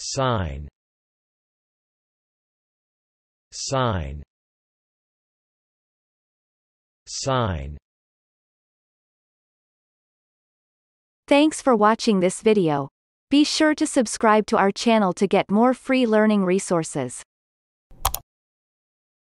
Sign. Sign. Sign. Thanks for watching this video. Be sure to subscribe to our channel to get more free learning resources.